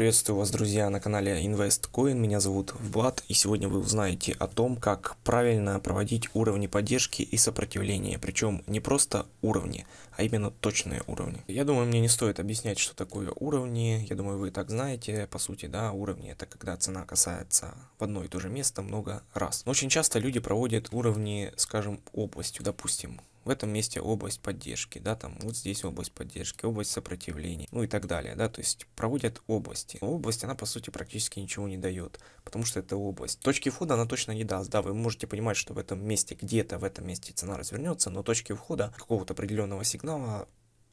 Приветствую вас, друзья, на канале InvestCoin. Меня зовут Влад, и сегодня вы узнаете о том, как правильно проводить уровни поддержки и сопротивления. Причем не просто уровни, а именно точные уровни. Я думаю, мне не стоит объяснять, что такое уровни. Я думаю, вы и так знаете. По сути, да, уровни это когда цена касается в одно и то же место много раз. Но очень часто люди проводят уровни, скажем, областью. Допустим, в этом месте область поддержки, да, там вот здесь область поддержки, область сопротивления, ну и так далее, да, то есть проводят области. Область, она по сути практически ничего не дает, потому что это область. Точки входа она точно не даст, да, вы можете понимать, что в этом месте, где-то в этом месте цена развернется, но точки входа какого-то определенного сигнала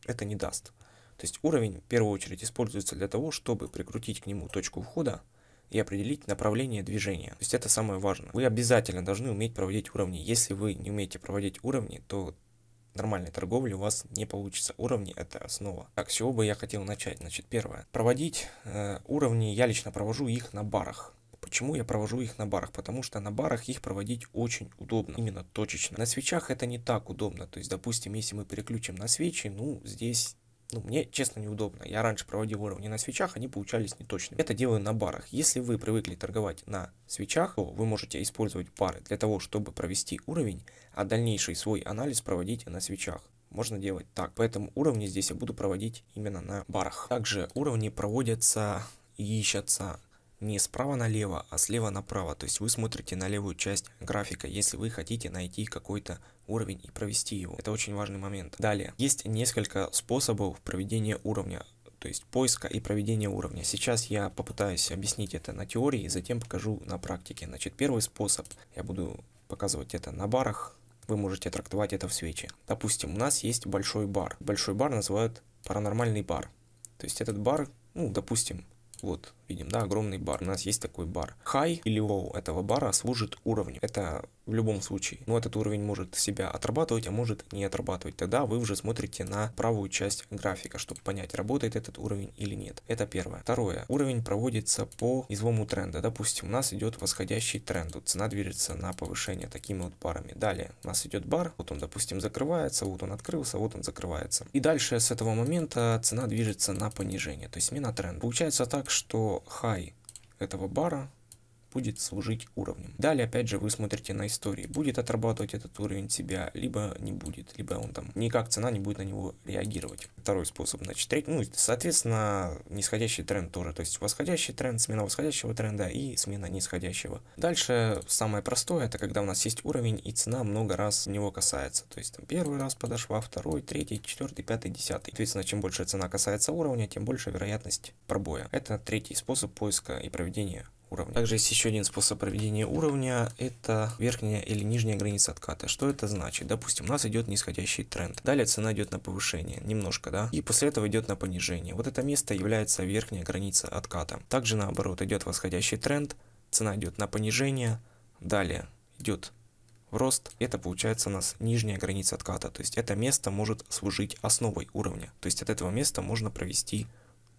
это не даст. То есть уровень в первую очередь используется для того, чтобы прикрутить к нему точку входа, и определить направление движения. То есть это самое важное. Вы обязательно должны уметь проводить уровни. Если вы не умеете проводить уровни, то нормальной торговли у вас не получится. Уровни это основа. Так, с чего бы я хотел начать? Значит, первое. Проводить э, уровни, я лично провожу их на барах. Почему я провожу их на барах? Потому что на барах их проводить очень удобно, именно точечно. На свечах это не так удобно. То есть, допустим, если мы переключим на свечи, ну, здесь ну, мне, честно, неудобно. Я раньше проводил уровни на свечах, они получались неточными. Это делаю на барах. Если вы привыкли торговать на свечах, то вы можете использовать пары для того, чтобы провести уровень, а дальнейший свой анализ проводить на свечах. Можно делать так. Поэтому уровни здесь я буду проводить именно на барах. Также уровни проводятся и ищутся не справа налево, а слева направо. То есть вы смотрите на левую часть графика, если вы хотите найти какой-то уровень и провести его. Это очень важный момент. Далее, есть несколько способов проведения уровня то есть поиска и проведения уровня. Сейчас я попытаюсь объяснить это на теории, и затем покажу на практике. Значит, первый способ, я буду показывать это на барах, вы можете трактовать это в свечи. Допустим, у нас есть большой бар. Большой бар называют паранормальный бар. То есть этот бар, ну, допустим, вот видим, да, огромный бар. У нас есть такой бар. Хай или лоу этого бара служит уровню. Это в любом случае. Но этот уровень может себя отрабатывать, а может не отрабатывать. Тогда вы уже смотрите на правую часть графика, чтобы понять, работает этот уровень или нет. Это первое. Второе. Уровень проводится по излому тренда. Допустим, у нас идет восходящий тренд. Вот цена движется на повышение такими вот барами Далее у нас идет бар. Вот он, допустим, закрывается, вот он открылся, вот он закрывается. И дальше с этого момента цена движется на понижение, то есть смена тренда. Получается так, что до этого бара будет служить уровнем. Далее, опять же, вы смотрите на истории, будет отрабатывать этот уровень себя, либо не будет, либо он там никак цена не будет на него реагировать. Второй способ, значит, третий, ну, соответственно, нисходящий тренд тоже, то есть восходящий тренд, смена восходящего тренда и смена нисходящего. Дальше самое простое, это когда у нас есть уровень и цена много раз в него касается, то есть там первый раз подошла, второй, третий, четвертый, пятый, десятый. Соответственно, чем больше цена касается уровня, тем больше вероятность пробоя. Это третий способ поиска и проведения уровня. Также есть еще один способ проведения уровня, это верхняя или нижняя граница отката. Что это значит? Допустим, у нас идет нисходящий тренд. Далее цена идет на повышение, немножко, да, и после этого идет на понижение. Вот это место является верхняя граница отката. Также наоборот, идет восходящий тренд, цена идет на понижение, далее идет в рост, это получается у нас нижняя граница отката. То есть это место может служить основой уровня. То есть от этого места можно провести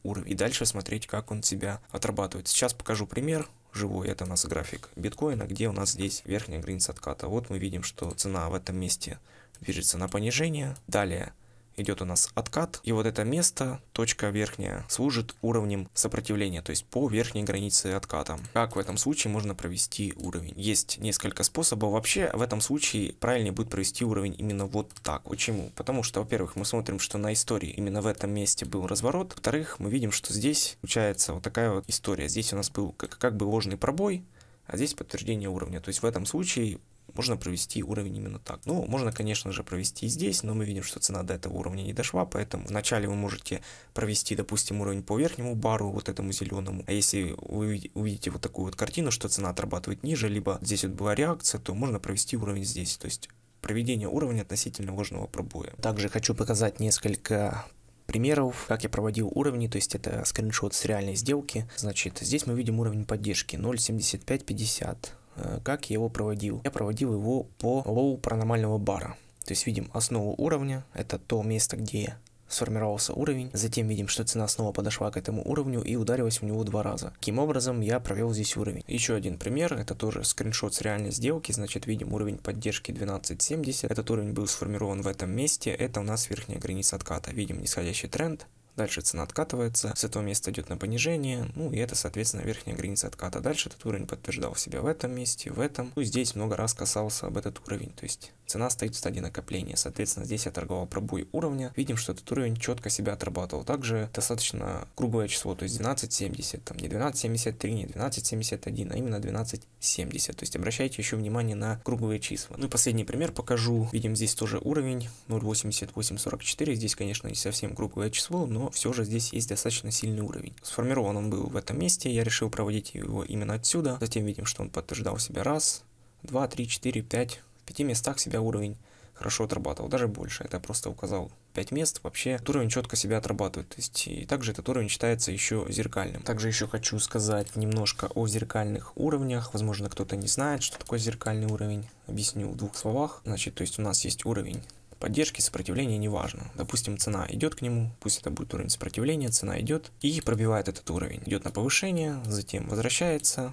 уровень и дальше смотреть, как он себя отрабатывает. Сейчас покажу пример живой, это у нас график биткоина, где у нас здесь верхняя граница отката. Вот мы видим, что цена в этом месте движется на понижение. Далее идет у нас откат, и вот это место, точка верхняя, служит уровнем сопротивления, то есть по верхней границе отката. Как в этом случае можно провести уровень? Есть несколько способов. Вообще, в этом случае правильнее будет провести уровень именно вот так. Почему? Потому что, во-первых, мы смотрим, что на истории именно в этом месте был разворот. Во-вторых, мы видим, что здесь получается вот такая вот история. Здесь у нас был как, как бы ложный пробой, а здесь подтверждение уровня. То есть в этом случае можно провести уровень именно так. Ну, можно, конечно же, провести и здесь, но мы видим, что цена до этого уровня не дошла, поэтому вначале вы можете провести, допустим, уровень по верхнему бару, вот этому зеленому. А если вы увидите вот такую вот картину, что цена отрабатывает ниже, либо здесь вот была реакция, то можно провести уровень здесь. То есть проведение уровня относительно ложного пробоя. Также хочу показать несколько примеров, как я проводил уровни, то есть это скриншот с реальной сделки. Значит, здесь мы видим уровень поддержки 0.7550. Э, как я его проводил? Я проводил его по лоу паранормального бара. То есть видим основу уровня, это то место, где сформировался уровень, затем видим, что цена снова подошла к этому уровню и ударилась в него два раза. Таким образом, я провел здесь уровень. Еще один пример, это тоже скриншот с реальной сделки, значит видим уровень поддержки 1270, этот уровень был сформирован в этом месте, это у нас верхняя граница отката. Видим нисходящий тренд, Дальше цена откатывается, с этого места идет на понижение, ну и это, соответственно, верхняя граница отката. Дальше этот уровень подтверждал себя в этом месте, в этом. Ну, здесь много раз касался об этот уровень, то есть цена стоит в стадии накопления. Соответственно, здесь я торговал пробой уровня. Видим, что этот уровень четко себя отрабатывал. Также достаточно грубое число, то есть 12.70, там не 12.73, не 12.71, а именно 12.70. То есть обращайте еще внимание на круглые числа. Ну и последний пример покажу. Видим здесь тоже уровень 0.8844. Здесь, конечно, не совсем круглое число, но все же здесь есть достаточно сильный уровень. Сформирован он был в этом месте, я решил проводить его именно отсюда. Затем видим, что он подтверждал себя раз, два, три, четыре, пять. В пяти местах себя уровень хорошо отрабатывал, даже больше. Это просто указал пять мест. Вообще этот уровень четко себя отрабатывает. То есть, и также этот уровень считается еще зеркальным. Также еще хочу сказать немножко о зеркальных уровнях. Возможно, кто-то не знает, что такое зеркальный уровень. Объясню в двух словах. Значит, то есть у нас есть уровень поддержки, сопротивления, неважно. Допустим, цена идет к нему, пусть это будет уровень сопротивления, цена идет и пробивает этот уровень. Идет на повышение, затем возвращается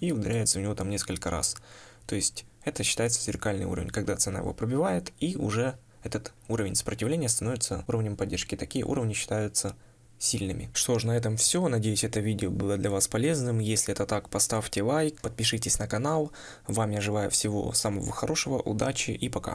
и ударяется в него там несколько раз. То есть это считается зеркальный уровень, когда цена его пробивает и уже этот уровень сопротивления становится уровнем поддержки. Такие уровни считаются сильными. Что ж, на этом все. Надеюсь, это видео было для вас полезным. Если это так, поставьте лайк, подпишитесь на канал. Вам я желаю всего самого хорошего, удачи и пока.